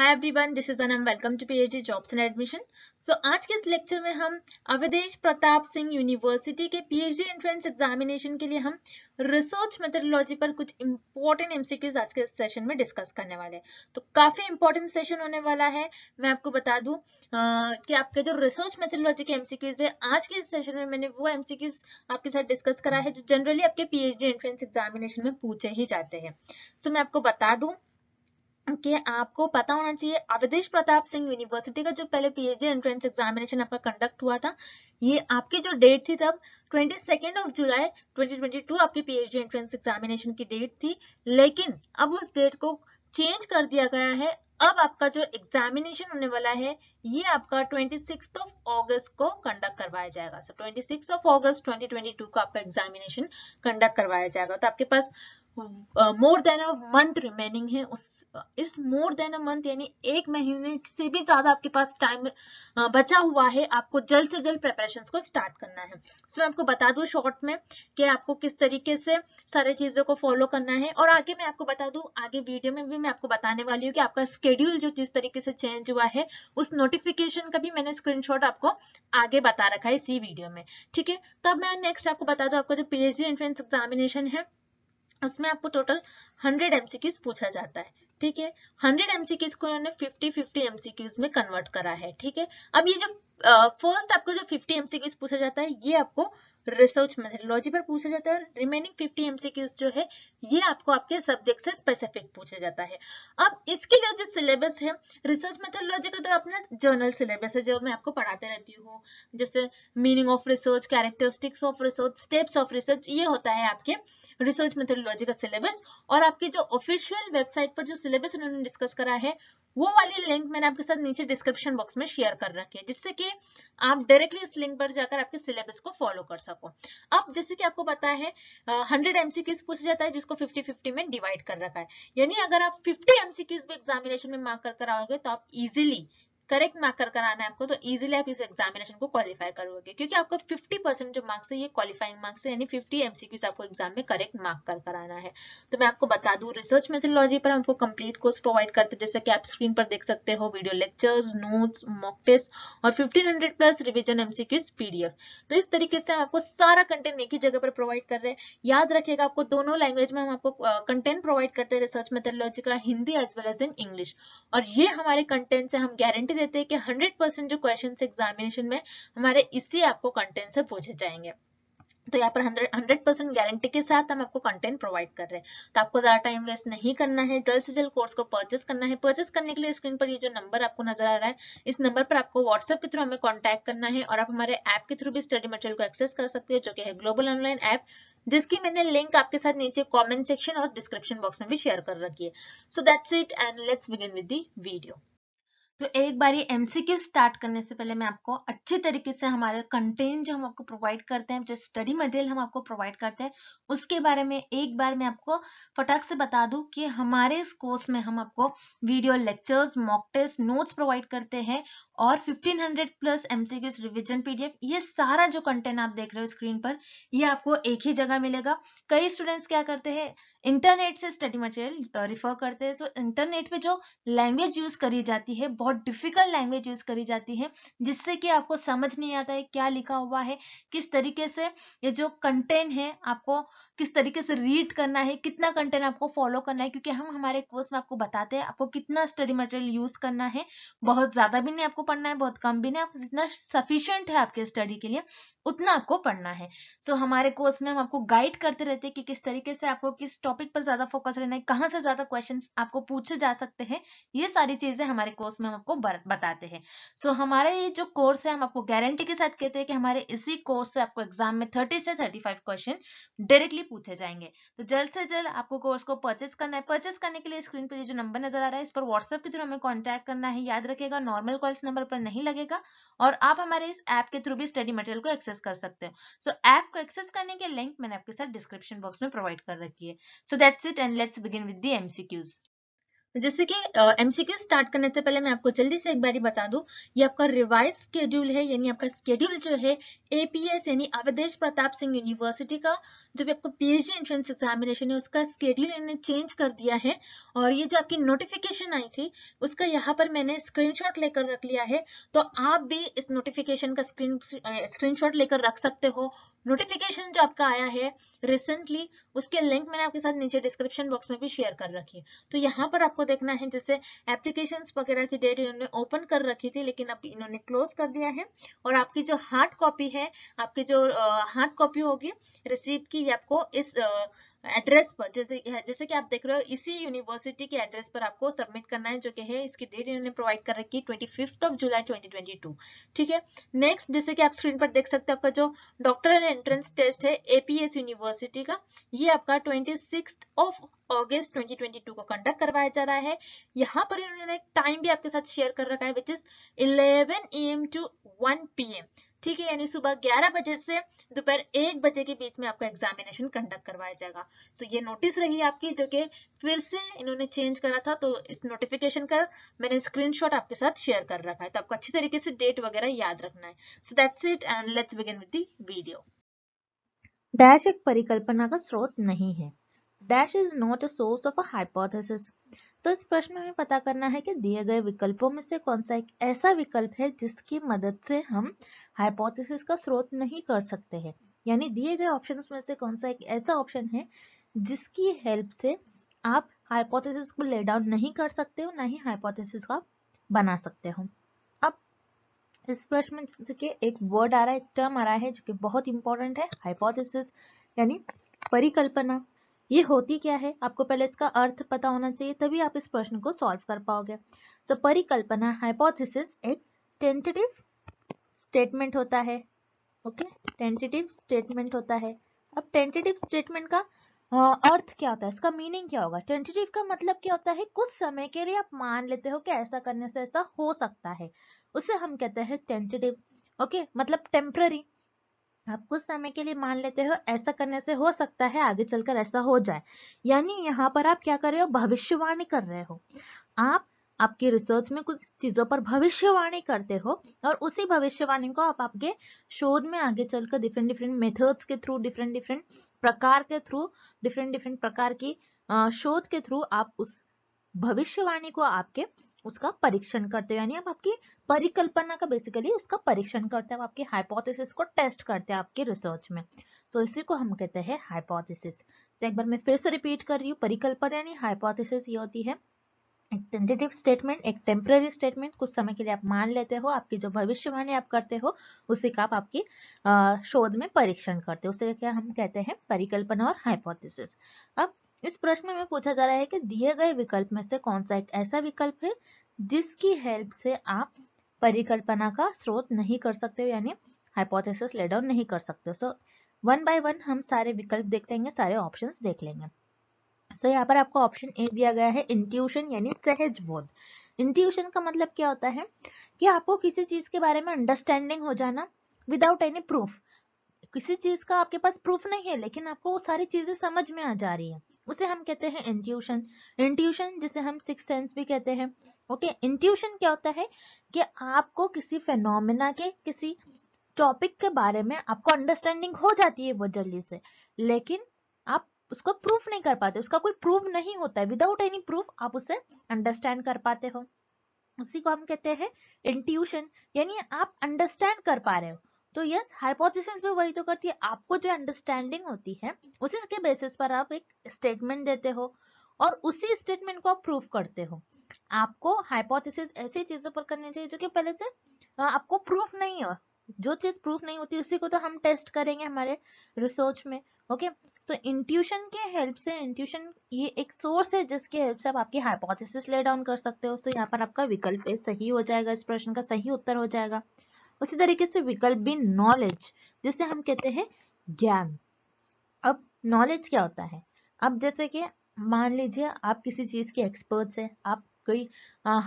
Hi everyone this is Anam welcome to PhD jobs and admission so आज के इस lecture में हम अवधेश प्रताप सिंह यूनिवर्सिटी के पीएचडी एंट्रेंस एग्जामिनेशन के लिए हम रिसर्च मेथडोलॉजी पर कुछ इंपॉर्टेंट एमसीक्यूज आज के सेशन में डिस्कस करने वाले हैं तो काफी इंपॉर्टेंट सेशन होने वाला है मैं आपको बता दूं कि आपके जो रिसर्च मेथडोलॉजी के एमसीक्यूज है आज के सेशन में मैंने वो एमसीक्यूज आपके साथ डिस्कस करा है जो जनरली आपके पीएचडी एंट्रेंस एग्जामिनेशन में पूछे ही जाते हैं सो so, मैं आपको बता दूं कि आपको पता होना चाहिए अवधेश प्रताप सिंह यूनिवर्सिटी का जो पहले पीएचडी एंट्रेंस एग्जामिनेशन आपका कंडक्ट हुआ था ये आपकी जो डेट थी तब 22 ऑफ जुलाई 2022 आपकी पीएचडी एंट्रेंस एग्जामिनेशन की डेट थी लेकिन अब उस डेट को चेंज कर दिया गया है अब आपका जो एग्जामिनेशन होने वाला है ये आपका ट्वेंटी ऑफ ऑगस्ट को कंडक्ट करवाया जाएगा so twenty of August twenty को आपका एग्जामिनेशन कंडक्ट करवाया जाएगा तो आपके पास more than a month remaining है उस इस मोर देन अ मंथ यानी एक महीने से भी ज्यादा आपके पास टाइम बचा हुआ है आपको जल्द से जल्द प्रेपरेशन को स्टार्ट करना है सो मैं आपको बता दू शॉर्ट में कि आपको किस तरीके से सारी चीजों को फॉलो करना है और आगे मैं आपको बता दू आगे वीडियो में भी मैं आपको बताने वाली हूँ कि आपका स्केड्यूल जो जिस तरीके से चेंज हुआ है उस नोटिफिकेशन का भी मैंने स्क्रीन आपको आगे बता रखा है इसी वीडियो में ठीक है तब मैं नेक्स्ट आपको बता दू आपका जो पीएचडी एंट्रेंस एग्जामिनेशन है उसमें आपको टोटल हंड्रेड एमसीक्यूज पूछा जाता है ठीक है हंड्रेड एमसीक्यूज को उन्होंने फिफ्टी फिफ्टी एमसीक्यूज में कन्वर्ट करा है ठीक है अब ये जो फर्स्ट आपको जो फिफ्टी एमसीक्यूज पूछा जाता है ये आपको रिसर्च मेथोडोलॉजी पर पूछा जाता है रिमेनिंग फिफ्टी एमसीक्यूज जो है ये आपको आपके सब्जेक्ट से स्पेसिफिक पूछा जाता है अब इसके लिए जो सिलेबस है रिसर्च मेथोडोलॉजी का तो अपना जर्नल सिलेबस है जो मैं आपको पढ़ाते रहती हूँ जैसे meaning of research characteristics of research steps of research ये होता है आपके रिसर्च मेथोडोलॉजी का सिलेबस और आपके जो ऑफिशियल वेबसाइट पर जो सिलेबस उन्होंने डिस्कस करा है वो वाली लिंक मैंने आपके साथ नीचे डिस्क्रिप्शन बॉक्स में शेयर कर रखी है जिससे कि आप डायरेक्टली इस लिंक पर जाकर आपके सिलेबस को फॉलो कर सकते अपॉन अब जैसे कि आपको पता है हंड्रेड एमसीक्यूज पूछा जाता है जिसको फिफ्टी फिफ्टी में डिवाइड कर रखा है यानी अगर आप फिफ्टी एमसीक्यूज भी एग्जामिनेशन में मार्क कर कर आओगे तो आप इजिली करेक्ट मार्क कर कराना है आपको तो इजीली आप इस एग्जामिनेशन को क्वालिफाई करोगे क्योंकि आपको 50 परसेंट जो मार्क्स है ये क्वालिफाइंग मार्क्स है यानी 50 एमसीक्यूज आपको एग्जाम में करेक्ट मार्क कर कराना है तो मैं आपको बता दू रिसर्च मेथोलॉजी पर हमको कंप्लीट कोर्स प्रोवाइड करते हैं जैसे कि आप स्क्रीन पर देख सकते हो video lectures notes mock test और fifteen plus revision MCQs PDF तो इस तरीके से हम आपको सारा कंटेंट एक ही जगह पर प्रोवाइड कर रहे हैं याद रखिएगा आपको दोनों लैंग्वेज में हम आपको कंटेंट प्रोवाइड करते हैं रिसर्च मेथोलॉजी का Hindi as well as in English और ये हमारे कंटेंट से हम गारंटी देते हैं कि 100 परसेंट जो क्वेश्चन एग्जामिनेशन में हमारे इसी आपको कंटेंट से पूछे जाएंगे तो यहाँ पर 100 100 परसेंट गारंटी के साथ हम आपको कंटेंट प्रोवाइड कर रहे हैं तो आपको ज्यादा टाइम वेस्ट नहीं करना है जल्द से जल्द कोर्स को परचेस करना है परचेस करने के लिए स्क्रीन पर ये जो नंबर आपको नजर आ रहा है इस नंबर पर आपको व्हाट्सएप के थ्रू हमें कॉन्टैक्ट करना है और आप हमारे ऐप के थ्रू भी स्टडी मटेरियल को एक्सेस कर सकते हो जो कि है ग्लोबल ऑनलाइन ऐप जिसकी मैंने लिंक आपके साथ नीचे कॉमेंट सेक्शन और डिस्क्रिप्शन बॉक्स में भी शेयर कर रखी है so that's it and let's begin with the video तो एक बार ये एमसीक्यू स्टार्ट करने से पहले मैं आपको अच्छे तरीके से हमारे कंटेंट जो हम आपको प्रोवाइड करते हैं जो स्टडी मटेरियल हम आपको प्रोवाइड करते हैं उसके बारे में एक बार मैं आपको फटाक से बता दूं कि हमारे इस कोर्स में हम आपको video lectures mock test notes provide करते हैं और 1500 प्लस एमसीक्यूज रिविजन पीडीएफ ये सारा जो कंटेंट आप देख रहे हो स्क्रीन पर ये आपको एक ही जगह मिलेगा कई स्टूडेंट्स क्या करते हैं इंटरनेट से स्टडी मटेरियल रिफर करते हैं सो इंटरनेट पे जो लैंग्वेज यूज करी जाती है बहुत बहुत डिफिकल्ट लैंग्वेज यूज करी जाती है जिससे कि आपको समझ नहीं आता है क्या लिखा हुआ है किस तरीके से ये जो कंटेंट है आपको किस तरीके से रीड करना है कितना कंटेंट आपको फॉलो करना है क्योंकि हम हमारे कोर्स में आपको बताते हैं आपको कितना स्टडी मटेरियल यूज करना है बहुत ज्यादा भी नहीं आपको पढ़ना है बहुत कम भी नहीं आप जितना सफिशियंट है आपके स्टडी के लिए उतना आपको पढ़ना है सो so, हमारे कोर्स में हम आपको गाइड करते रहते हैं कि किस तरीके से आपको किस टॉपिक पर ज्यादा फोकस रहना है कहाँ से ज्यादा क्वेश्चन आपको पूछे जा सकते हैं ये सारी चीजें हमारे कोर्स में हम को बताते हैं सो so, हमारा ये जो कोर्स है हम आपको गारंटी के साथ कहते हैं कि हमारे इसी कोर्स से आपको एग्जाम में 30 से 35 क्वेश्चन डायरेक्टली पूछे जाएंगे तो जल्द से जल्द आपको कोर्स को परचेस करना है परचेस करने के लिए स्क्रीन पर जो नंबर नजर आ रहा है इस पर व्हाट्सएप के थ्रू हमें कॉन्टैक्ट करना है याद रखेगा नॉर्मल कॉल्स नंबर पर नहीं लगेगा और आप हमारे इस ऐप के थ्रू भी स्टडी मटेरियल को एक्सेस कर सकते हो सो ऐप को एक्सेस करने के लिंक मैंने आपके साथ डिस्क्रिप्शन बॉक्स में प्रोवाइड कर रखी है so that's it and let's begin with the MCQs जैसे कि एमसीक्यू स्टार्ट करने से पहले मैं आपको जल्दी से एक बार बता दूं ये आपका रिवाइज स्केड्यूल है यानी आपका स्केड्यूल जो है एपीएस यानी अवधेश प्रताप सिंह यूनिवर्सिटी का जो भी आपको पीएचडी एंट्रेंस एग्जामिनेशन है उसका स्केड्यूल इन्होंने चेंज कर दिया है और ये जो आपकी नोटिफिकेशन आई थी उसका यहाँ पर मैंने स्क्रीन लेकर रख लिया है तो आप भी इस नोटिफिकेशन का स्क्रीन स्क्रीन लेकर रख सकते हो नोटिफिकेशन जो आपका आया है रिसेंटली उसके लिंक मैंने आपके साथ नीचे डिस्क्रिप्शन बॉक्स में भी शेयर कर रखी है तो यहाँ पर आपको देखना है जैसे एप्लीकेशन वगैरह की डेट इन्होंने ओपन कर रखी थी लेकिन अब इन्होंने क्लोज कर दिया है और आपकी जो हार्ड कॉपी है आपकी जो हार्ड कॉपी होगी रिसीप्ट की आपको इस एड्रेस पर जैसे जैसे कि आप देख रहे हो इसी यूनिवर्सिटी के एड्रेस पर आपको सबमिट करना है जो कि है इसकी डेट इन्होंने प्रोवाइड कर रखी twenty fifth of July twenty twenty two ठीक है नेक्स्ट जैसे कि आप स्क्रीन पर देख सकते हो आपका जो डॉक्टरल एंट्रेंस टेस्ट है एपीएस यूनिवर्सिटी का ये आपका ट्वेंटी ऑफ ऑगस्ट 2022 को कंडक्ट करवाया जा रहा है यहाँ पर इन्होंने टाइम भी आपके साथ शेयर कर रखा है which is eleven M to one P ठीक है यानी सुबह 11 बजे से दोपहर एक बजे के बीच में आपका एग्जामिनेशन कंडक्ट करवाया जाएगा सो so, ये नोटिस रही आपकी जो कि फिर से इन्होंने चेंज करा था तो इस नोटिफिकेशन का मैंने स्क्रीनशॉट आपके साथ शेयर कर रखा है तो आपको अच्छी तरीके से डेट वगैरह याद रखना है so that's it and let's begin with the video dash एक परिकल्पना का स्रोत नहीं है dash is not a source of a hypothesis so इस प्रश्न में पता करना है कि दिए गए विकल्पों में से कौन सा एक ऐसा विकल्प है जिसकी मदद से हम हाइपोथेसिस का स्रोत नहीं कर सकते हैं यानी दिए गए ऑप्शन में से कौन सा एक ऐसा ऑप्शन है जिसकी हेल्प से आप हाइपोथेसिस को ले डाउन नहीं कर सकते हो ना ही हाइपोथेसिस का बना सकते हो अब इस प्रश्न में के एक वर्ड आ रहा है एक टर्म आ रहा है जो कि बहुत इंपॉर्टेंट है हाइपोथेसिस यानी परिकल्पना ये होती क्या है आपको पहले इसका अर्थ पता होना चाहिए तभी आप इस प्रश्न को सॉल्व कर पाओगे सो so, परिकल्पना हाइपोथेसिस एक टेंटेटिव स्टेटमेंट होता है ओके टेंटेटिव स्टेटमेंट होता है अब टेंटेटिव स्टेटमेंट का अर्थ क्या होता है इसका मीनिंग क्या होगा टेंटेटिव का मतलब क्या होता है कुछ समय के लिए आप मान लेते हो कि ऐसा करने से ऐसा हो सकता है उसे हम कहते हैं टेंटेटिव ओके मतलब टेम्प्ररी आप कुछ समय के लिए मान लेते हो ऐसा करने से हो सकता है आगे चलकर ऐसा हो जाए यानी यहाँ पर आप क्या कर रहे हो भविष्यवाणी कर रहे हो आप आपके रिसर्च में कुछ चीजों पर भविष्यवाणी करते हो और उसी भविष्यवाणी को आप आपके शोध में आगे चलकर डिफरेंट डिफरेंट मेथड्स के थ्रू डिफरेंट डिफरेंट प्रकार के थ्रू डिफरेंट डिफरेंट प्रकार की शोध के थ्रू आप उस भविष्यवाणी को आपके उसका परीक्षण करते हो यानी आप आपकी परिकल्पना का बेसिकली उसका परीक्षण करते हो आपकी हाइपोथेसिस को टेस्ट करते हैं आपके रिसर्च में सो so, इसी को हम कहते हैं हाइपोथेसिस तो एक बार मैं फिर से रिपीट कर रही हूँ परिकल्पना यानी हाइपोथेसिस ये होती है एक टेंटेटिव स्टेटमेंट एक टेम्पररी स्टेटमेंट कुछ समय के लिए आप मान लेते हो आपकी जो भविष्यवाणी आप करते हो उसी का आप आपकी शोध में परीक्षण करते हो उसे क्या हम कहते हैं परिकल्पना और हाइपोथेसिस अब इस प्रश्न में पूछा जा रहा है कि दिए गए विकल्प में से कौन सा एक ऐसा विकल्प है जिसकी हेल्प से आप परिकल्पना का स्रोत नहीं कर सकते हो यानी हाइपोथेसिस लेडाउन नहीं कर सकते सो वन बाय वन हम सारे विकल्प देख लेंगे सारे ऑप्शन देख लेंगे सो so, यहाँ पर आपको ऑप्शन ए दिया गया है इंट्यूशन यानी सहज बोध इंट्यूशन का मतलब क्या होता है कि आपको किसी चीज के बारे में अंडरस्टैंडिंग हो जाना विदाउट एनी प्रूफ किसी चीज का आपके पास प्रूफ नहीं है लेकिन आपको वो सारी चीजें समझ में आ जा रही है उसे हम कहते हैं इंट्यूशन इंट्यूशन जिसे हम सिक्स सेंस भी कहते हैं ओके इंट्यूशन क्या होता है कि आपको किसी फेनोमिना के किसी टॉपिक के बारे में आपको अंडरस्टैंडिंग हो जाती है बहुत जल्दी से लेकिन आप उसको प्रूफ नहीं कर पाते उसका कोई प्रूफ नहीं होता है विदाउट एनी प्रूफ आप उसे अंडरस्टैंड कर पाते हो उसी को हम कहते हैं इंट्यूशन यानी आप अंडरस्टैंड कर पा रहे हो तो यस हाइपोथेसिस भी वही तो करती है आपको जो अंडरस्टैंडिंग होती है उसी के बेसिस पर आप एक स्टेटमेंट देते हो और उसी स्टेटमेंट को आप प्रूफ करते हो आपको हाइपोथेसिस ऐसी चीजों पर करनी चाहिए जो कि पहले से आपको प्रूफ नहीं हो जो चीज प्रूफ नहीं होती उसी को तो हम टेस्ट करेंगे हमारे रिसर्च में ओके सो इंट्यूशन के हेल्प से इंट्यूशन ये एक सोर्स है जिसके हेल्प से आप आपकी हाइपोथेसिस ले डाउन कर सकते हो सो यहाँ पर आपका विकल्प सही हो जाएगा इस प्रश्न का सही उत्तर हो जाएगा उसी तरीके से विकल्प भी नॉलेज जिसे हम कहते हैं ज्ञान अब नॉलेज क्या होता है अब जैसे कि मान लीजिए आप किसी चीज़ के एक्सपर्ट्स हैं आप कोई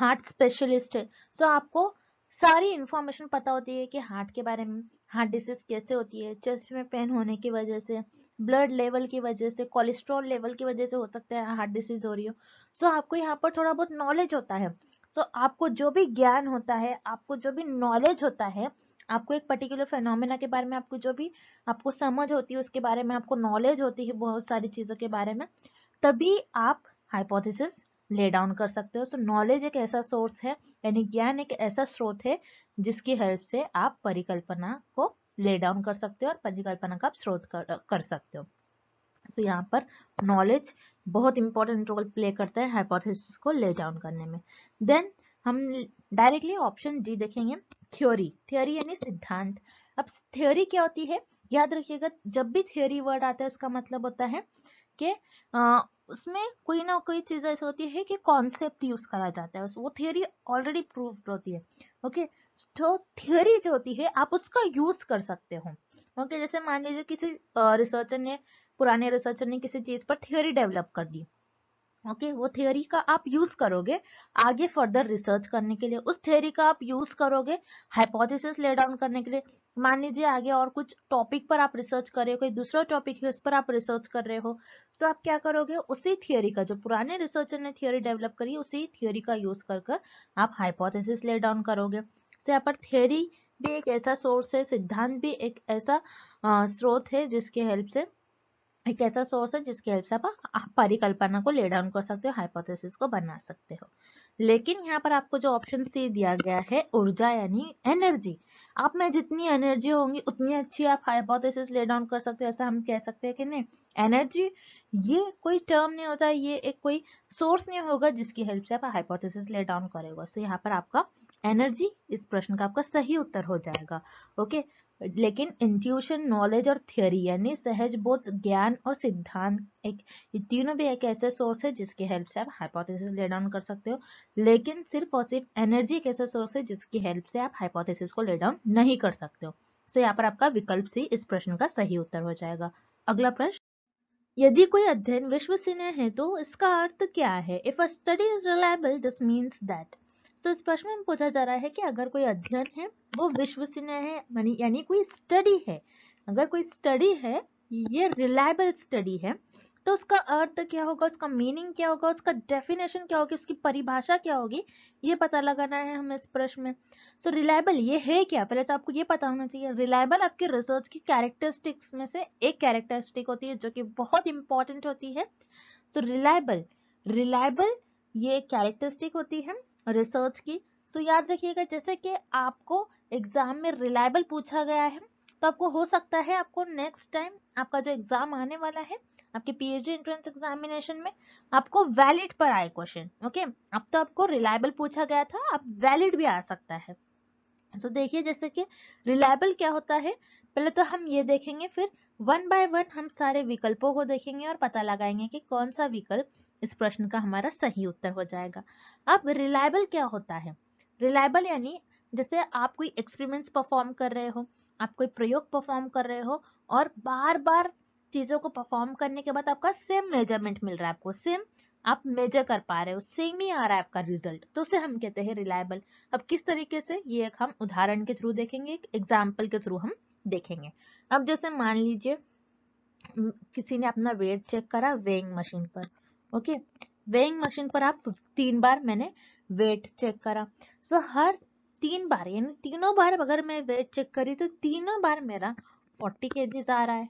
हार्ट स्पेशलिस्ट है सो आपको सारी इंफॉर्मेशन पता होती है कि हार्ट के बारे में हार्ट डिसीज कैसे होती है चेस्ट में पेन होने की वजह से ब्लड लेवल की वजह से कोलेस्ट्रॉल लेवल की वजह से हो सकता है हार्ट डिसीज हो रही हो सो so, आपको यहाँ पर थोड़ा बहुत नॉलेज होता है सो so, आपको जो भी ज्ञान होता है आपको जो भी नॉलेज होता है आपको एक पर्टिकुलर फेनोमेना के बारे में आपको जो भी आपको समझ होती है उसके बारे में आपको नॉलेज होती है बहुत सारी चीज़ों के बारे में तभी आप हाइपोथेसिस ले डाउन कर सकते हो सो नॉलेज एक ऐसा सोर्स है यानी ज्ञान एक ऐसा स्रोत है जिसकी हेल्प से आप परिकल्पना को ले डाउन कर सकते हो और परिकल्पना का आप स्रोत कर, कर सकते हो तो यहाँ पर नॉलेज बहुत इंपॉर्टेंट रोल प्ले करता है हाइपोथेसिस को ले डाउन करने में देन हम डायरेक्टली ऑप्शन डी देखेंगे थ्योरी थ्योरी यानी सिद्धांत अब थ्योरी क्या होती है याद रखिएगा जब भी थ्योरी वर्ड आता है उसका मतलब होता है कि उसमें कोई ना कोई चीज ऐसी होती है कि कॉन्सेप्ट यूज करा जाता है वो थ्योरी ऑलरेडी प्रूव्ड होती है ओके तो थ्योरी जो होती है आप उसका यूज कर सकते हो ओके जैसे मान लीजिए किसी रिसर्चर ने पुराने रिसर्चर ने किसी चीज पर थ्योरी डेवलप कर दी ओके okay, वो थ्योरी का आप यूज करोगे आगे फर्दर रिसर्च करने के लिए उस थ्योरी का आप यूज करोगे हाइपोथेसिस ले डाउन करने के लिए मान लीजिए आगे और कुछ टॉपिक पर आप रिसर्च कर रहे हो कोई दूसरा टॉपिक है उस पर आप रिसर्च कर रहे हो तो आप क्या करोगे उसी थ्योरी का जो पुराने रिसर्चर ने थ्योरी डेवलप करी उसी थ्योरी का यूज कर कर आप हाइपोथेसिस ले डाउन करोगे तो यहाँ पर थ्योरी भी एक ऐसा सोर्स है सिद्धांत भी एक ऐसा स्रोत है जिसके हेल्प से एक ऐसा सोर्स है जिसके हेल्प से आप परिकल्पना को ले डाउन कर सकते हो हाइपोथेसिस को बना सकते हो लेकिन यहाँ पर आपको जो ऑप्शन सी दिया गया है ऊर्जा यानी एनर्जी आप में जितनी एनर्जी होंगी उतनी अच्छी आप हाइपोथेसिस ले डाउन कर सकते हो ऐसा हम कह सकते हैं कि नहीं एनर्जी ये कोई टर्म नहीं होता ये एक कोई सोर्स नहीं होगा जिसकी हेल्प से आप हाइपोथेसिस ले डाउन करेगा सो so, यहाँ पर आपका एनर्जी इस प्रश्न का आपका सही उत्तर हो जाएगा ओके लेकिन इंट्यूशन नॉलेज और थियोरी यानी सहज बोध ज्ञान और सिद्धांत एक तीनों भी एक ऐसे सोर्स है जिसकी हेल्प से आप हाइपोथेसिस ले डाउन कर सकते हो लेकिन सिर्फ और सिर्फ एनर्जी एक ऐसा सोर्स है जिसकी हेल्प से आप हाइपोथेसिस को ले डाउन नहीं कर सकते हो सो so, यहाँ पर आपका विकल्प सी इस प्रश्न का सही उत्तर हो जाएगा अगला प्रश्न यदि कोई अध्ययन विश्वसनीय है तो इसका अर्थ क्या है if a study is reliable this means that so इस प्रश्न में पूछा जा रहा है कि अगर कोई अध्ययन है वो विश्वसनीय है मानी यानी कोई स्टडी है अगर कोई स्टडी है ये रिलायबल स्टडी है तो उसका अर्थ क्या होगा उसका मीनिंग क्या होगा उसका डेफिनेशन क्या होगी उसकी परिभाषा क्या होगी ये पता लगाना है हमें इस प्रश्न में सो so, रिलायबल ये है क्या पहले तो आपको ये पता होना चाहिए रिलायबल आपके रिसर्च की कैरेक्टरिस्टिक्स में से एक कैरेक्टरिस्टिक होती है जो कि बहुत इंपॉर्टेंट होती है सो रिलायबल रिलायबल ये कैरेक्टरिस्टिक होती है रिसर्च की सो so, याद रखिएगा जैसे कि आपको एग्जाम में रिलायबल पूछा गया है तो आपको हो सकता है आपको नेक्स्ट टाइम आपका जो एग्जाम आने वाला है आपके पीएचडी एंट्रेंस एग्जामिनेशन में आपको वैलिड पर आए क्वेश्चन ओके अब तो आपको रिलायबल पूछा गया था अब वैलिड भी आ सकता है सो so, देखिए जैसे कि रिलायबल क्या होता है पहले तो हम ये देखेंगे फिर वन बाय वन हम सारे विकल्पों को देखेंगे और पता लगाएंगे कि कौन सा विकल्प इस प्रश्न का हमारा सही उत्तर हो जाएगा अब रिलायबल क्या होता है रिलायबल यानी जैसे आप कोई एक्सपेरिमेंट्स परफॉर्म कर रहे हो आप कोई प्रयोग परफॉर्म कर रहे हो और बार बार चीज़ों को परफॉर्म करने के बाद आपका सेम मेजरमेंट मिल रहा है आपको सेम आप मेजर कर पा रहे हो सेम ही आ रहा है आपका रिजल्ट तो उसे हम कहते हैं रिलायबल अब किस तरीके से ये एक हम उदाहरण के थ्रू देखेंगे एग्जाम्पल के थ्रू हम देखेंगे अब जैसे मान लीजिए किसी ने अपना वेट चेक करा वेइंग मशीन पर ओके वेइंग मशीन पर आप तीन बार मैंने वेट चेक करा सो so, हर तीन बार यानी तीनों बार अगर मैं वेट चेक करी तो तीनों बार मेरा फोर्टी के आ रहा है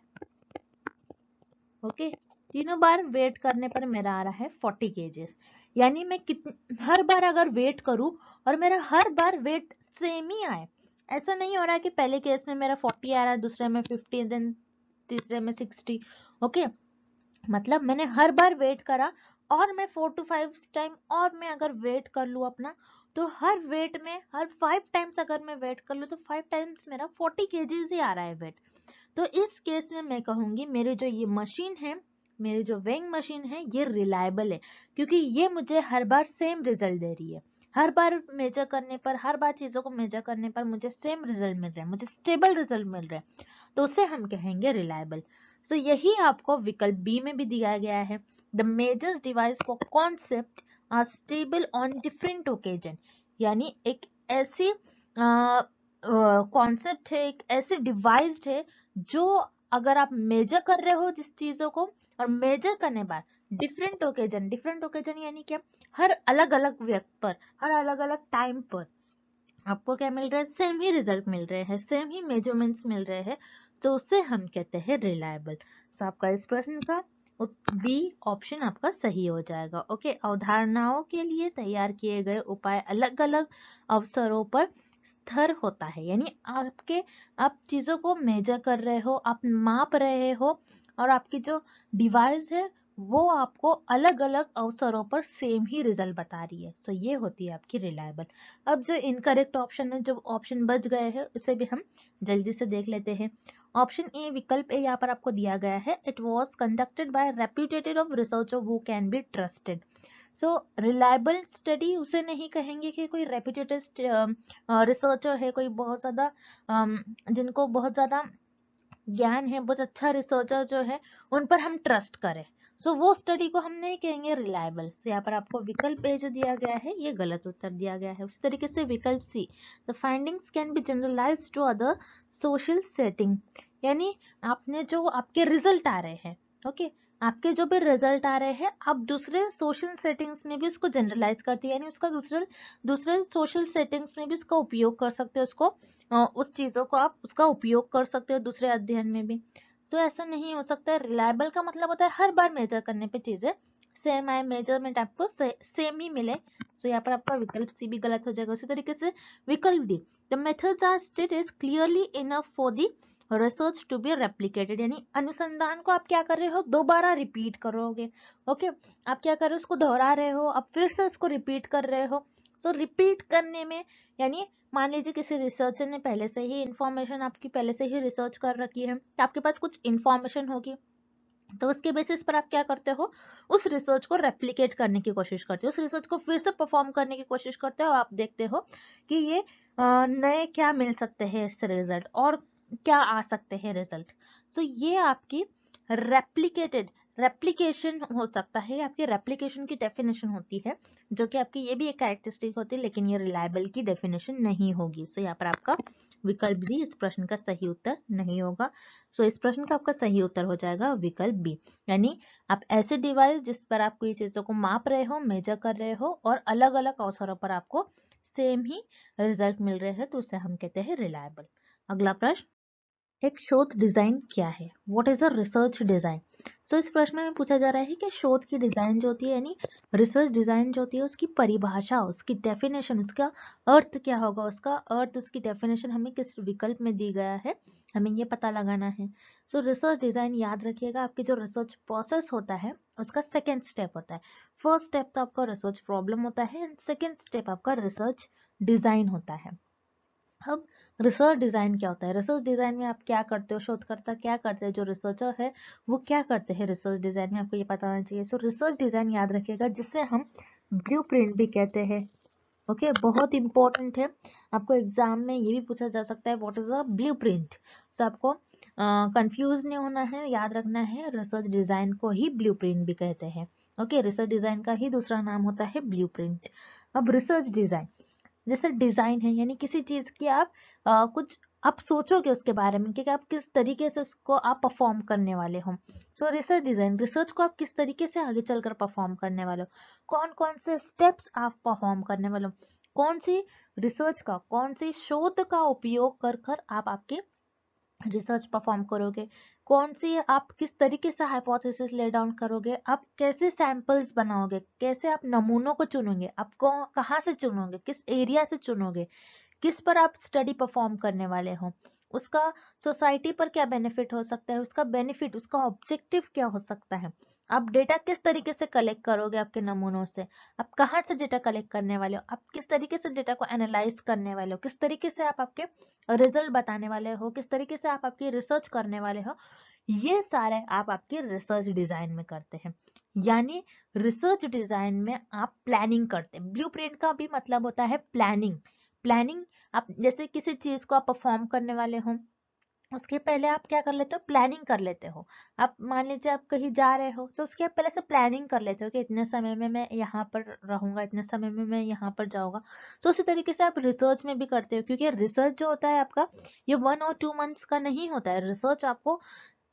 ओके तीनों बार वेट करने पर मेरा आ रहा है फोर्टी केजेस यानी मैं कितने हर बार अगर वेट करूं और मेरा हर बार वेट सेम ही आए ऐसा नहीं हो रहा कि पहले केस में मेरा फोर्टी आ रहा है दूसरे में फिफ्टी देन तीसरे में सिक्सटी ओके मतलब मैंने हर बार वेट करा और मैं फोर टू फाइव टाइम और मैं अगर वेट कर लूँ अपना तो हर वेट में हर फाइव टाइम्स अगर मैं वेट कर लूँ तो फाइव टाइम्स मेरा फोर्टी केजीज ही आ रहा है वेट तो इस केस में मैं कहूंगी मेरे जो ये मशीन है मेरी जो वेइंग मशीन है ये रिलायबल है क्योंकि ये मुझे हर बार सेम रिजल्ट दे रही है हर बार मेजर करने पर हर बार चीज़ों को मेजर करने पर मुझे सेम रिजल्ट मिल रहा है मुझे स्टेबल रिजल्ट मिल रहा है तो उसे हम कहेंगे रिलायबल सो so, यही आपको विकल्प बी में भी दिया गया है the measures device for concept are stable on different occasion यानी एक ऐसी कॉन्सेप्ट है एक ऐसी डिवाइस्ड है जो अगर आप मेजर कर रहे हो जिस चीजों को और मेजर करने बाद डिफरेंट ओकेजन डिफरेंट ओकेजन यानी क्या हर अलग अलग व्यक्त पर हर अलग अलग टाइम पर आपको क्या मिल रहा है सेम ही रिजल्ट मिल रहे हैं सेम ही मेजरमेंट्स मिल रहे हैं तो उसे हम कहते हैं रिलायबल तो आपका इस प्रश्न का बी ऑप्शन आपका सही हो जाएगा ओके अवधारणाओं के लिए तैयार किए गए उपाय अलग अलग अवसरों पर स्तर होता है यानी आपके आप चीज़ों को मेजर कर रहे हो आप माप रहे हो और आपकी जो डिवाइस है वो आपको अलग अलग अवसरों पर सेम ही रिजल्ट बता रही है सो so, ये होती है आपकी रिलायबल अब जो इनकरेक्ट ऑप्शन है जो ऑप्शन बच गए हैं उसे भी हम जल्दी से देख लेते हैं ऑप्शन ए विकल्प ए यहाँ पर आपको दिया गया है it was conducted by reputated of research of who can be trusted so reliable study उसे नहीं कहेंगे कि कोई रेप्यूटेटेड रिसर्चर um, uh, है कोई बहुत ज़्यादा um, जिनको बहुत ज़्यादा ज्ञान है बहुत अच्छा रिसर्चर जो है उन पर हम ट्रस्ट करें सो so, वो स्टडी को हम नहीं कहेंगे रिलायबल सो यहाँ पर आपको विकल्प ए जो दिया गया है ये गलत उत्तर दिया गया है उस तरीके से विकल्प C the findings can be generalize to other social setting यानी आपने जो आपके रिजल्ट आ रहे हैं ओके okay? आपके जो भी रिजल्ट आ रहे हैं आप दूसरे सोशल सेटिंग्स में भी उसको जनरलाइज करते हैं यानी उसका दूसरे दूसरे सोशल सेटिंग्स में भी उसका उपयोग कर सकते हो उसको उस चीज़ों को आप उसका उपयोग कर सकते हो दूसरे अध्ययन में भी सो so, ऐसा नहीं हो सकता है रिलायबल का मतलब होता है हर बार मेजर करने पर चीज़ें सेम आए मेजरमेंट आपको से, सेम ही मिले सो so, यहाँ पर आपका विकल्प सी भी गलत हो जाएगा उसी तरीके से विकल्प D the methods are state is clearly enough for the research to be replicated यानी अनुसंधान को आप क्या कर रहे हो दोबारा रिपीट करोगे ओके okay? आप क्या कर रहे हो उसको दोहरा रहे हो आप फिर से उसको रिपीट कर रहे हो सो so, रिपीट करने में यानी मान लीजिए किसी रिसर्चर ने पहले से ही इन्फॉर्मेशन आपकी पहले से ही रिसर्च कर रखी है तो आपके पास कुछ इन्फॉर्मेशन होगी तो उसके बेसिस पर आप क्या करते हो उस रिसर्च को रेप्लीकेट करने की कोशिश करते हो उस रिसर्च को फिर से परफॉर्म करने की कोशिश करते हो आप देखते हो कि ये नए क्या मिल सकते हैं इससे रिजल्ट और क्या आ सकते हैं रिजल्ट सो ये आपकी रेप्लीकेटेड रेप्लीकेशन हो सकता है आपके रेप्लीकेशन की डेफिनेशन होती है जो कि आपकी ये भी एक कैरेक्टरिस्टिक होती है लेकिन ये रिलायबल की डेफिनेशन नहीं होगी सो so, यहाँ पर आपका विकल्प बी इस प्रश्न का सही उत्तर नहीं होगा सो so, इस प्रश्न का आपका सही उत्तर हो जाएगा विकल्प बी यानी आप ऐसे डिवाइस जिस पर आप कोई चीज़ों को माप रहे हो मेजर कर रहे हो और अलग अलग अवसरों पर आपको सेम ही रिजल्ट मिल रहे हैं तो उसे हम कहते हैं रिलायबल अगला प्रश्न एक शोध डिज़ाइन क्या है what is a research design so इस प्रश्न में पूछा जा रहा है कि शोध की डिज़ाइन जो होती है यानी रिसर्च डिज़ाइन जो होती है उसकी परिभाषा उसकी डेफिनेशन उसका अर्थ क्या होगा उसका अर्थ उसकी डेफिनेशन हमें किस विकल्प में दी गया है हमें ये पता लगाना है सो रिसर्च डिज़ाइन याद रखिएगा आपके जो रिसर्च प्रोसेस होता है उसका सेकेंड स्टेप होता है फर्स्ट स्टेप तो आपका रिसर्च प्रॉब्लम होता है एंड सेकेंड स्टेप आपका रिसर्च डिज़ाइन होता है अब रिसर्च डिज़ाइन क्या होता है रिसर्च डिज़ाइन में आप क्या करते हो शोधकर्ता क्या करते हैं जो रिसर्चर है वो क्या करते हैं रिसर्च डिज़ाइन में आपको ये पता होना चाहिए सो रिसर्च डिज़ाइन याद रखिएगा जिसे हम ब्लू भी कहते हैं ओके okay, बहुत इंपॉर्टेंट है आपको एग्जाम में ये भी पूछा जा सकता है what is the blueprint तो आपको कंफ्यूज uh, नहीं होना है याद रखना है रिसर्च डिजाइन को ही ब्लू प्रिंट भी कहते हैं ओके रिसर्च डिजाइन का ही दूसरा नाम होता है ब्लू प्रिंट अब रिसर्च डिजाइन जैसे डिजाइन है यानी किसी चीज की आप आ, कुछ आप सोचोगे उसके बारे में कि आप किस तरीके से उसको आप परफॉर्म करने वाले हो सो रिसर्च डिजाइन रिसर्च को आप किस तरीके से आगे चलकर परफॉर्म करने वाले हो कौन कौन से स्टेप्स आप परफॉर्म करने वाले हो कौन सी रिसर्च का कौन सी शोध का उपयोग कर कर आप आपके रिसर्च परफॉर्म करोगे कौन सी आप किस तरीके से हाइपोथेसिस ले डाउन करोगे आप कैसे सैंपल्स बनाओगे कैसे आप नमूनों को चुनोगे आप कहाँ से चुनोगे किस एरिया से चुनोगे किस पर आप स्टडी परफॉर्म करने वाले हो उसका सोसाइटी पर क्या बेनिफिट हो सकता है उसका बेनिफिट उसका ऑब्जेक्टिव क्या हो सकता है आप डेटा किस तरीके से कलेक्ट करोगे आपके नमूनों से आप कहाँ से डेटा कलेक्ट करने वाले हो आप किस तरीके से डेटा को एनालाइज करने वाले हो किस तरीके से आप आपके रिजल्ट बताने वाले हो किस तरीके से आप आपकी रिसर्च करने वाले हो ये सारे आप आपके रिसर्च डिजाइन में करते हैं यानी रिसर्च डिजाइन में आप प्लानिंग करते हैं ब्लू का भी मतलब होता है प्लानिंग प्लानिंग आप जैसे किसी चीज को आप परफॉर्म करने वाले हों उसके पहले आप क्या कर लेते हो प्लानिंग कर लेते हो आप मान लीजिए आप कहीं जा रहे हो तो उसके पहले से प्लानिंग कर लेते हो कि इतने समय में मैं यहाँ पर रहूंगा इतने समय में मैं यहाँ पर जाऊँगा तो उसी तरीके से आप रिसर्च में भी करते हो क्योंकि रिसर्च जो होता है आपका ये वन और टू मंथ्स का नहीं होता है रिसर्च आपको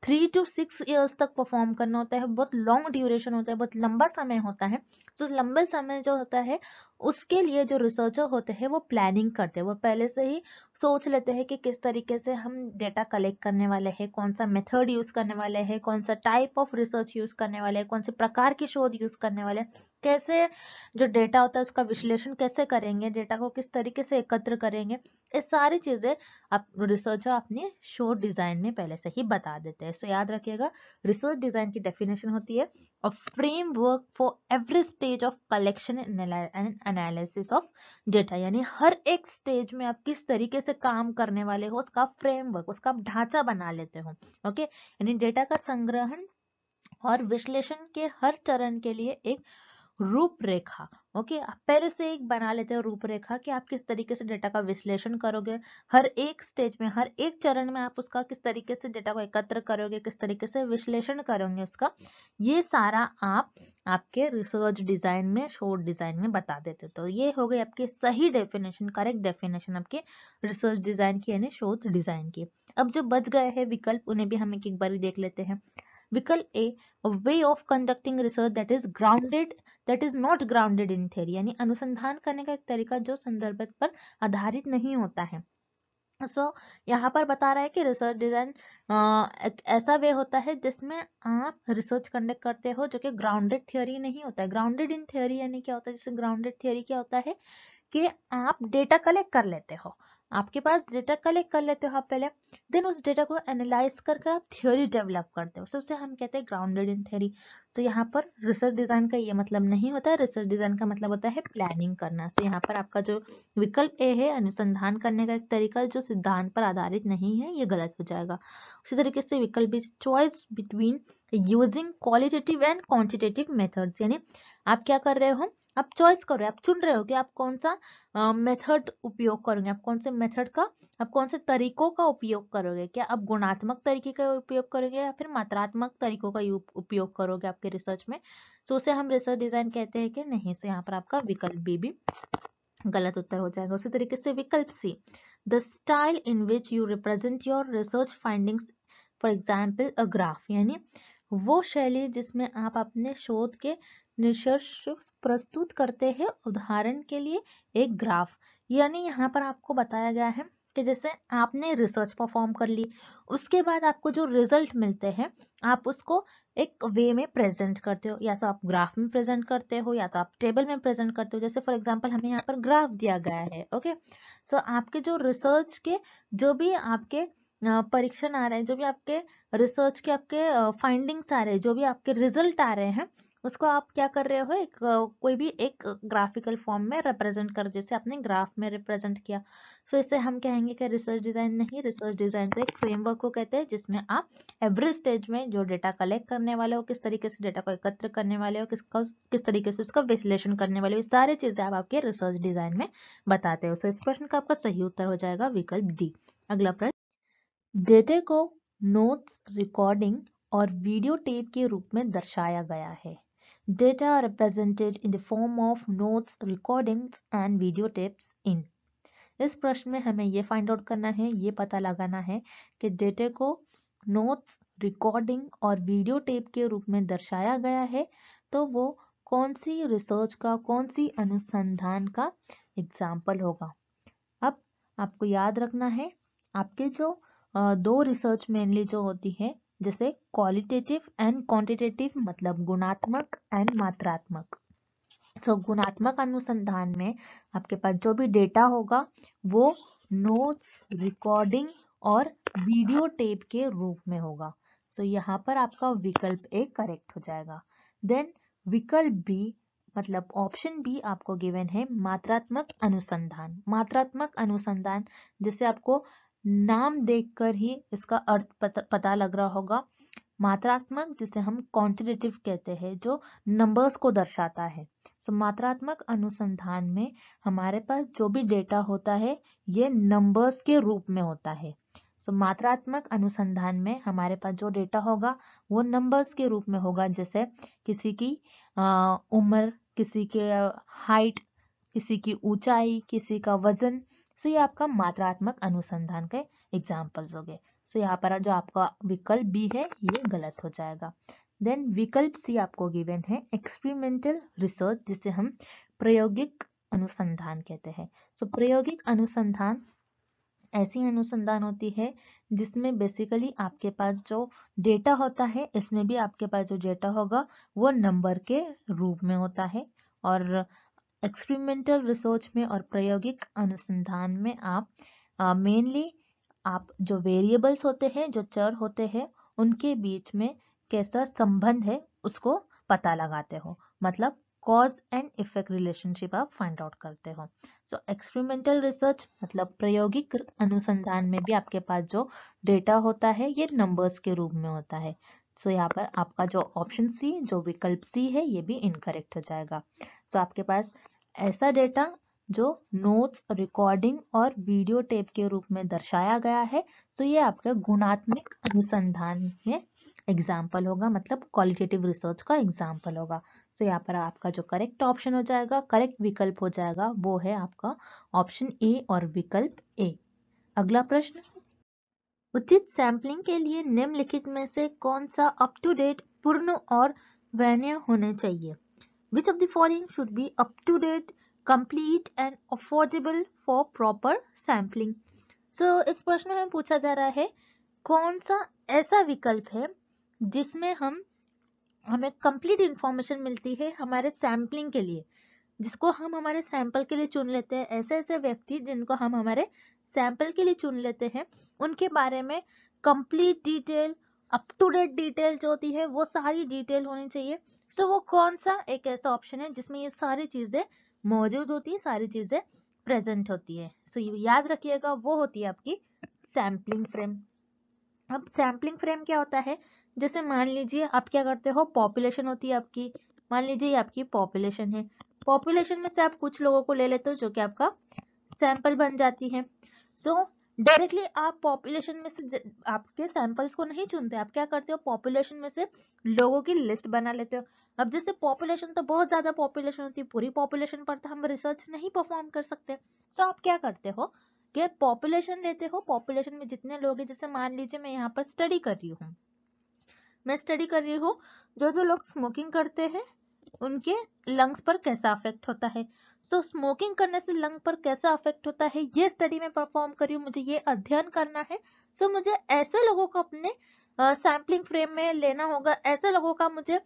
थ्री टू सिक्स ईयर्स तक परफॉर्म करना होता है बहुत लॉन्ग ड्यूरेशन होता है बहुत लंबा समय होता है तो लंबे समय जो होता है उसके लिए जो रिसर्चर होते हैं वो प्लानिंग करते हैं वो पहले से ही सोच लेते हैं कि किस तरीके से हम डेटा कलेक्ट करने वाले हैं कौन सा मेथड यूज करने वाले हैं कौन सा टाइप ऑफ रिसर्च यूज करने वाले हैं कौन से प्रकार की शोध यूज करने वाले कैसे जो डेटा होता है उसका विश्लेषण कैसे करेंगे डेटा को किस तरीके से एकत्र करेंगे ये सारी चीजें आप रिसर्चर अपने शोध डिजाइन में पहले से ही बता देते हैं सो याद रखिएगा रिसर्च डिजाइन की डेफिनेशन होती है a framework for every stage of collection and analysis of data यानी हर एक स्टेज में आप किस तरीके से काम करने वाले हो उसका फ्रेमवर्क उसका आप ढांचा बना लेते हो ओके यानी डेटा का संग्रहण और विश्लेषण के हर चरण के लिए एक रूपरेखा ओके आप पहले से एक बना लेते हो रूपरेखा कि आप किस तरीके से डेटा का विश्लेषण करोगे हर एक स्टेज में हर एक चरण में आप उसका किस तरीके से डेटा को एकत्र करोगे किस तरीके से विश्लेषण करोगे उसका ये सारा आप आपके रिसर्च डिजाइन में शोध डिजाइन में बता देते तो ये हो गई आपके सही डेफिनेशन करेक्ट डेफिनेशन आपके रिसर्च डिजाइन की यानी शोध डिजाइन की अब जो बच गए हैं विकल्प उन्हें भी हम एक बार देख लेते हैं विकल्प A way of conducting research that is grounded that is not grounded in theory यानी अनुसंधान करने का एक तरीका जो संदर्भ पर आधारित नहीं होता है सो so, यहाँ पर बता रहा है कि रिसर्च डिजाइन एक ऐसा वे होता है जिसमें आप रिसर्च कंडक्ट करते हो जो कि ग्राउंडेड थ्योरी नहीं होता है ग्राउंडेड इन थ्योरी यानी क्या होता है जैसे ग्राउंडेड थ्योरी क्या होता है कि आप डेटा कलेक्ट कर लेते हो आपके पास डेटा कलेक्ट कर लेते हो आप पहले देन उस डेटा को एनालाइज कर आप थ्योरी डेवलप करते हो so, उसे हम कहते हैं ग्राउंडेड इन थ्योरी तो यहाँ पर रिसर्च डिज़ाइन का ये मतलब नहीं होता है रिसर्च डिज़ाइन का मतलब होता है प्लानिंग करना सो यहाँ पर आपका जो विकल्प ए है अनुसंधान करने का एक तरीका जो सिद्धांत पर आधारित नहीं है ये गलत हो जाएगा उसी तरीके से विकल्प B choice between using qualitative and quantitative method यानी आप क्या कर रहे हो आप चॉइस कर रहे हो आप चुन रहे हो कि आप कौन सा मेथड uh, उपयोग करोगे आप कौन से मेथड का आप कौन से तरीकों का उपयोग करोगे क्या आप गुणात्मक तरीके का उपयोग करोगे या फिर मात्रात्मक तरीकों का उपयोग करोगे आपके आपके रिसर्च में सो उसे हम रिसर्च डिजाइन कहते हैं कि नहीं सो यहाँ पर आपका विकल्प बी भी गलत उत्तर हो जाएगा उसी तरीके से विकल्प C the style in which you represent your research findings for example a graph यानी वो शैली जिसमें आप अपने शोध के निष्कर्ष प्रस्तुत करते हैं उदाहरण के लिए एक ग्राफ यानी यहाँ पर आपको बताया गया है कि जैसे आपने रिसर्च परफॉर्म कर ली उसके बाद आपको जो रिजल्ट मिलते हैं आप उसको एक वे में प्रेजेंट करते हो या तो आप ग्राफ में प्रेजेंट करते हो या तो आप टेबल में प्रेजेंट करते हो जैसे फॉर एग्जांपल हमें यहाँ पर ग्राफ दिया गया है ओके सो so, आपके जो रिसर्च के जो भी आपके परीक्षण आ रहे हैं जो भी आपके रिसर्च के आपके फाइंडिंग्स आ रहे हैं जो भी आपके रिजल्ट आ रहे हैं उसको आप क्या कर रहे हो एक कोई भी एक ग्राफिकल फॉर्म में रिप्रेजेंट कर जैसे आपने ग्राफ में रिप्रेजेंट किया सो so, इससे हम कहेंगे कि रिसर्च डिज़ाइन नहीं रिसर्च डिज़ाइन तो एक फ्रेमवर्क को कहते हैं जिसमें आप एवरी स्टेज में जो डेटा कलेक्ट करने वाले हो किस तरीके से डेटा को एकत्र करने वाले हो किसका किस तरीके से उसका विश्लेषण करने वाले हो सारी चीज़ें आप आपके रिसर्च डिज़ाइन में बताते हो सो so, इस प्रश्न का आपका सही उत्तर हो जाएगा विकल्प डी अगला प्रश्न डेटे को नोट्स रिकॉर्डिंग और वीडियो टेप के रूप में दर्शाया गया है Data are represented in the form of notes, recordings and videotapes in. इस प्रश्न में हमें ये फाइंड आउट करना है ये पता लगाना है कि डेटे को नोट्स रिकॉर्डिंग और वीडियो टेप के रूप में दर्शाया गया है तो वो कौन सी रिसर्च का कौन सी अनुसंधान का एग्जाम्पल होगा अब आपको याद रखना है आपके जो दो रिसर्च मेनली जो होती है जैसे क्वालिटेटिव एंड क्वांटिटेटिव मतलब गुणात्मक एंड मात्रात्मक सो so, गुणात्मक अनुसंधान में आपके पास जो भी डेटा होगा वो नोट रिकॉर्डिंग और वीडियो टेप के रूप में होगा सो so, यहाँ पर आपका विकल्प ए करेक्ट हो जाएगा देन विकल्प बी मतलब ऑप्शन बी आपको गिवन है मात्रात्मक अनुसंधान मात्रात्मक अनुसंधान जिसे आपको नाम देखकर ही इसका अर्थ पता, लग रहा होगा मात्रात्मक जिसे हम क्वांटिटेटिव कहते हैं जो नंबर्स को दर्शाता है सो so, मात्रात्मक अनुसंधान में हमारे पास जो भी डेटा होता है ये नंबर्स के रूप में होता है सो so, मात्रात्मक अनुसंधान में हमारे पास जो डेटा होगा वो नंबर्स के रूप में होगा जैसे किसी की उम्र किसी के हाइट किसी की ऊंचाई किसी का वजन सो ये आपका मात्रात्मक अनुसंधान के एग्जाम्पल्स हो गए सो यहाँ पर जो आपका विकल्प बी है ये गलत हो जाएगा देन विकल्प सी आपको गिवेन है एक्सपेरिमेंटल रिसर्च जिसे हम प्रायोगिक अनुसंधान कहते हैं सो so, प्रायोगिक अनुसंधान ऐसी अनुसंधान होती है जिसमें बेसिकली आपके पास जो डेटा होता है इसमें भी आपके पास जो डेटा होगा वो नंबर के रूप में होता है और एक्सपेरिमेंटल रिसर्च में और प्रायोगिक अनुसंधान में आप मेनली आप जो वेरिएबल्स होते हैं जो चर होते हैं उनके बीच में कैसा संबंध है उसको पता लगाते हो मतलब कॉज एंड इफेक्ट रिलेशनशिप आप फाइंड आउट करते हो सो एक्सपेरिमेंटल रिसर्च मतलब प्रायोगिक अनुसंधान में भी आपके पास जो डेटा होता है ये नंबर्स के रूप में होता है सो यहाँ पर आपका जो ऑप्शन सी जो विकल्प सी है ये भी इनकरेक्ट हो जाएगा सो so, आपके पास ऐसा डेटा जो नोट्स रिकॉर्डिंग और वीडियो टेप के रूप में दर्शाया गया है सो तो so, ये आपका गुणात्मक अनुसंधान में एग्जाम्पल होगा मतलब क्वालिटेटिव रिसर्च का एग्जाम्पल होगा तो यहाँ पर आपका जो करेक्ट ऑप्शन हो जाएगा करेक्ट विकल्प हो जाएगा वो है आपका ऑप्शन ए और विकल्प ए अगला प्रश्न उचित सैंपलिंग के लिए निम्नलिखित में से कौन सा अप टू डेट पूर्ण और वैन्य होने चाहिए which of the following should be up to date complete and affordable for proper sampling so इस प्रश्न में पूछा जा रहा है कौन सा ऐसा विकल्प है जिसमें हम हमें कंप्लीट इंफॉर्मेशन मिलती है हमारे सैंपलिंग के लिए जिसको हम हमारे सैंपल के लिए चुन लेते हैं ऐसे ऐसे व्यक्ति जिनको हम हमारे सैंपल के लिए चुन लेते हैं उनके बारे में complete detail up to date detail जो होती है वो सारी डिटेल होनी चाहिए सो so, वो कौन सा एक ऐसा ऑप्शन है जिसमें ये सारी चीज़ें मौजूद होती है सारी चीज़ें प्रेजेंट होती है सो so, याद रखिएगा वो होती है आपकी सैम्पलिंग फ्रेम अब सैम्पलिंग फ्रेम क्या होता है जैसे मान लीजिए आप क्या करते हो पॉपुलेशन होती है आपकी मान लीजिए आपकी पॉपुलेशन है पॉपुलेशन में से आप कुछ लोगों को ले लेते हो जो कि आपका सैंपल बन जाती है सो so, डायरेक्टली आप पॉपुलेशन में से आपके सैंपल्स को नहीं चुनते आप क्या करते हो पॉपुलेशन में से लोगों की लिस्ट बना लेते हो अब जैसे पॉपुलेशन तो बहुत ज़्यादा पॉपुलेशन होती है पूरी पॉपुलेशन पर तो हम रिसर्च नहीं परफॉर्म कर सकते तो आप क्या करते हो कि पॉपुलेशन लेते हो पॉपुलेशन में जितने लोग हैं जैसे मान लीजिए मैं यहाँ पर स्टडी कर रही हूँ मैं स्टडी कर रही हूँ जो जो लोग स्मोकिंग करते हैं उनके लंग्स पर कैसा अफेक्ट होता है सो so, स्मोकिंग करने से लंग पर कैसा अफेक्ट होता है ये स्टडी में परफॉर्म करी हूँ मुझे ये अध्ययन करना है सो so, मुझे ऐसे लोगों को अपने सैम्पलिंग uh, फ्रेम में लेना होगा ऐसे लोगों का मुझे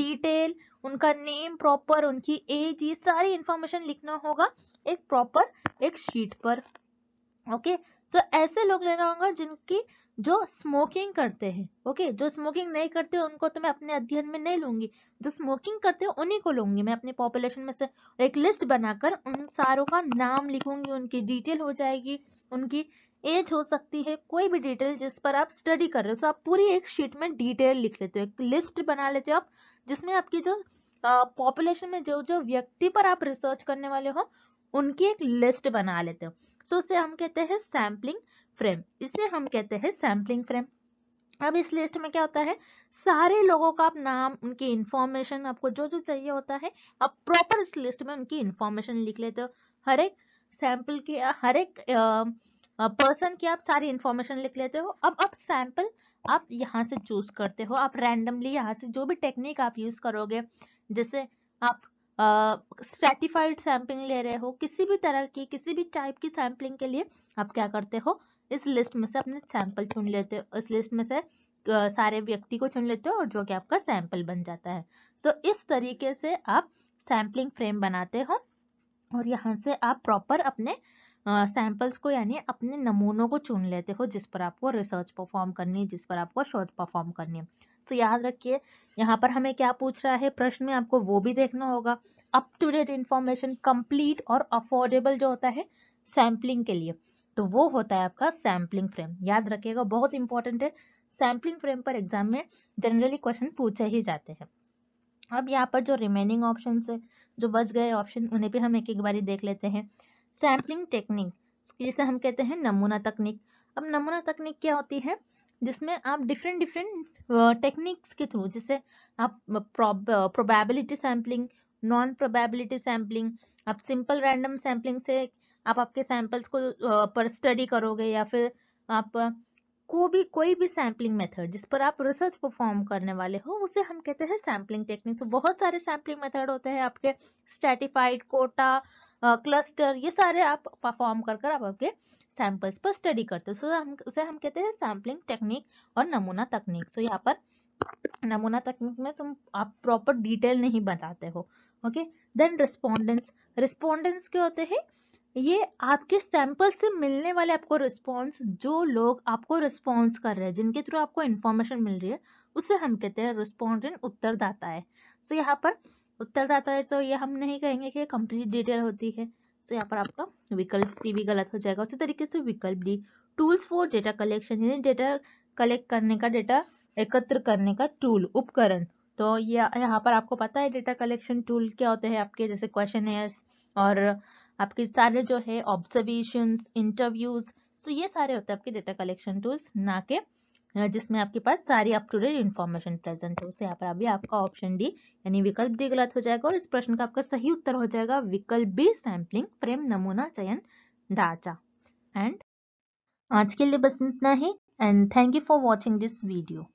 डिटेल उनका नेम प्रॉपर उनकी एज ये सारी इंफॉर्मेशन लिखना होगा एक प्रॉपर एक शीट पर ओके okay? सो so, ऐसे लोग लेना होगा जिनकी जो स्मोकिंग करते हैं ओके जो स्मोकिंग नहीं करते उनको तो मैं अपने अध्ययन में नहीं लूंगी जो स्मोकिंग करते हैं उन्हीं को लूंगी मैं अपनी पॉपुलेशन में से एक लिस्ट बनाकर उन सारों का नाम लिखूंगी उनकी डिटेल हो जाएगी उनकी एज हो सकती है कोई भी डिटेल जिस पर आप स्टडी कर रहे हो तो आप पूरी एक शीट में डिटेल लिख लेते हो एक लिस्ट बना लेते हो आप जिसमें आपकी जो पॉपुलेशन में जो जो व्यक्ति पर आप रिसर्च करने वाले हो उनकी एक लिस्ट बना लेते हो सो तो so, उसे हम कहते हैं सैम्पलिंग फ्रेम इसे हम कहते हैं सैम्पलिंग फ्रेम अब इस लिस्ट में क्या होता है सारे लोगों का आप नाम उनकी इंफॉर्मेशन आपको जो जो चाहिए होता है आप प्रॉपर इस लिस्ट में उनकी इंफॉर्मेशन लिख लेते हो हर एक सैंपल के हर एक पर्सन की आप सारी इंफॉर्मेशन लिख लेते हो अब आप सैंपल आप यहाँ से चूज करते हो आप रैंडमली यहाँ से जो भी टेक्निक आप यूज करोगे जैसे आप स्ट्रेटिफाइड सैंपलिंग ले रहे हो किसी भी तरह की किसी भी टाइप की सैंपलिंग के लिए आप क्या करते हो इस लिस्ट में से अपने सैंपल चुन लेते हो इस लिस्ट में से सारे व्यक्ति को चुन लेते हो और जो कि आपका सैंपल बन जाता है सो so, इस तरीके से आप सैंपलिंग फ्रेम बनाते हो और यहाँ से आप प्रॉपर अपने uh, को यानी अपने नमूनों को चुन लेते हो जिस पर आपको रिसर्च परफॉर्म करनी है जिस पर आपको शोध परफॉर्म करनी है सो so, याद रखिए यहाँ पर हमें क्या पूछ रहा है प्रश्न में आपको वो भी देखना होगा up to date information complete और अफोर्डेबल जो होता है सैम्पलिंग के लिए तो वो होता है आपका सैम्पलिंग फ्रेम याद रखिएगा बहुत इंपॉर्टेंट है सैम्पलिंग फ्रेम पर एग्जाम में जनरली क्वेश्चन पूछे ही जाते हैं अब यहाँ पर जो रिमेनिंग ऑप्शन है जो बच गए ऑप्शन उन्हें भी हम एक एक बारी देख लेते हैं सैम्पलिंग टेक्निक जिसे हम कहते हैं नमूना तकनीक अब नमूना तकनीक क्या होती है जिसमें आप डिफरेंट डिफरेंट टेक्निक्स के थ्रू जैसे आप probability sampling non probability sampling आप सिंपल रैंडम सैम्पलिंग से आप आपके सैंपल्स को पर स्टडी करोगे या फिर आप को भी कोई भी सैम्पलिंग मेथड जिस पर आप रिसर्च परफॉर्म करने वाले हो उसे हम कहते हैं सैम्पलिंग टेक्निक तो बहुत सारे सैम्पलिंग मेथड होते हैं आपके स्टेटिफाइड कोटा क्लस्टर ये सारे आप परफॉर्म कर कर आप आपके सैंपल्स पर स्टडी करते हो so, तो हम उसे हम कहते हैं सैम्पलिंग टेक्निक और नमूना तकनीक सो तो यहाँ पर नमूना तकनीक में तुम आप प्रॉपर डिटेल नहीं बताते हो ओके देन रिस्पोंडेंट्स रिस्पोंडेंट्स क्या होते हैं ये आपके सैंपल से मिलने वाले आपको रिस्पॉन्स जो लोग आपको रिस्पॉन्स कर रहे हैं जिनके थ्रू आपको इन्फॉर्मेशन मिल रही है उसे हम कहते हैं रिस्पॉन्डेंट उत्तरदाता है तो यहाँ पर उत्तरदाता है तो ये हम नहीं कहेंगे कि कंप्लीट डिटेल होती है तो यहाँ पर आपका विकल्प सी भी गलत हो जाएगा उसी तरीके से विकल्प D tools for data collection यानी डेटा कलेक्ट करने का डेटा एकत्र करने का टूल उपकरण तो यह यहाँ पर आपको पता है डेटा कलेक्शन टूल क्या होते हैं आपके जैसे क्वेश्चन और आपके सारे जो है ऑब्जर्वेशन इंटरव्यूज सो ये सारे होते हैं आपके डेटा कलेक्शन टूल्स ना के जिसमें आपके पास सारी up to date information present है उससे यहाँ पर अभी आपका ऑप्शन डी यानी विकल्प डी गलत हो जाएगा और इस प्रश्न का आपका सही उत्तर हो जाएगा विकल्प बी सैम्पलिंग फ्रेम नमूना चयन ढांचा एंड आज के लिए बस इतना ही and thank you for watching this video